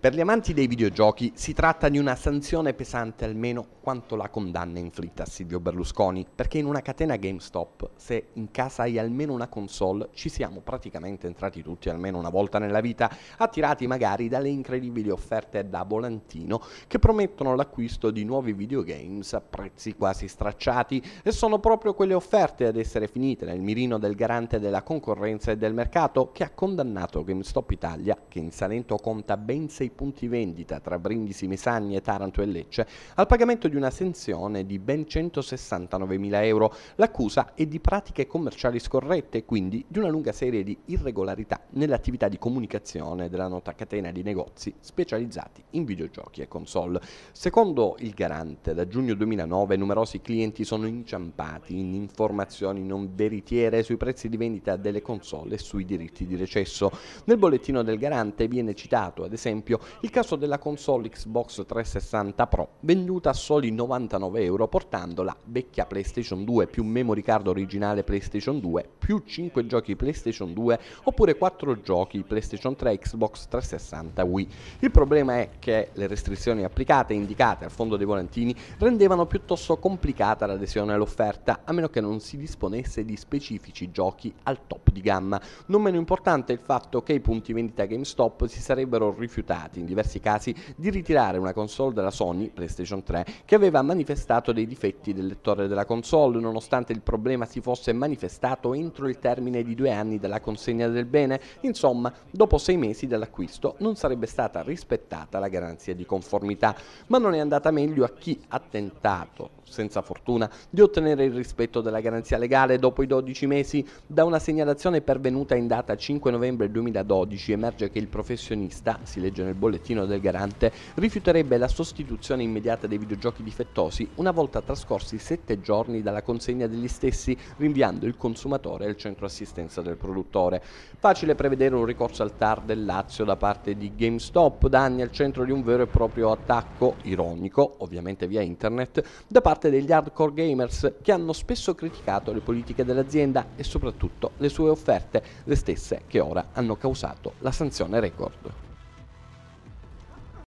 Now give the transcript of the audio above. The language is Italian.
Per gli amanti dei videogiochi si tratta di una sanzione pesante almeno quanto la condanna inflitta a Silvio Berlusconi, perché in una catena GameStop, se in casa hai almeno una console, ci siamo praticamente entrati tutti almeno una volta nella vita, attirati magari dalle incredibili offerte da volantino che promettono l'acquisto di nuovi videogames a prezzi quasi stracciati e sono proprio quelle offerte ad essere finite nel mirino del garante della concorrenza e del mercato che ha condannato GameStop Italia, che in Salento conta ben 6 i punti vendita tra Brindisi, e Taranto e Lecce al pagamento di una sanzione di ben 169.000 euro. L'accusa è di pratiche commerciali scorrette quindi di una lunga serie di irregolarità nell'attività di comunicazione della nota catena di negozi specializzati in videogiochi e console. Secondo il garante, da giugno 2009 numerosi clienti sono inciampati in informazioni non veritiere sui prezzi di vendita delle console e sui diritti di recesso. Nel bollettino del garante viene citato, ad esempio, il caso della console Xbox 360 Pro, venduta a soli 99 euro portando la vecchia PlayStation 2 più memory card originale PlayStation 2 più 5 giochi PlayStation 2 oppure 4 giochi PlayStation 3, Xbox 360 Wii. Il problema è che le restrizioni applicate e indicate al fondo dei volantini rendevano piuttosto complicata l'adesione all'offerta, a meno che non si disponesse di specifici giochi al top di gamma. Non meno importante è il fatto che i punti vendita GameStop si sarebbero rifiutati tentati in diversi casi di ritirare una console della Sony, PlayStation 3, che aveva manifestato dei difetti del lettore della console, nonostante il problema si fosse manifestato entro il termine di due anni della consegna del bene. Insomma, dopo sei mesi dall'acquisto non sarebbe stata rispettata la garanzia di conformità, ma non è andata meglio a chi ha tentato, senza fortuna, di ottenere il rispetto della garanzia legale dopo i 12 mesi. Da una segnalazione pervenuta in data 5 novembre 2012 emerge che il professionista, si legge nel bollettino del garante, rifiuterebbe la sostituzione immediata dei videogiochi difettosi una volta trascorsi sette giorni dalla consegna degli stessi, rinviando il consumatore al centro assistenza del produttore. Facile prevedere un ricorso al TAR del Lazio da parte di GameStop, da anni al centro di un vero e proprio attacco, ironico, ovviamente via internet, da parte degli hardcore gamers che hanno spesso criticato le politiche dell'azienda e soprattutto le sue offerte, le stesse che ora hanno causato la sanzione record.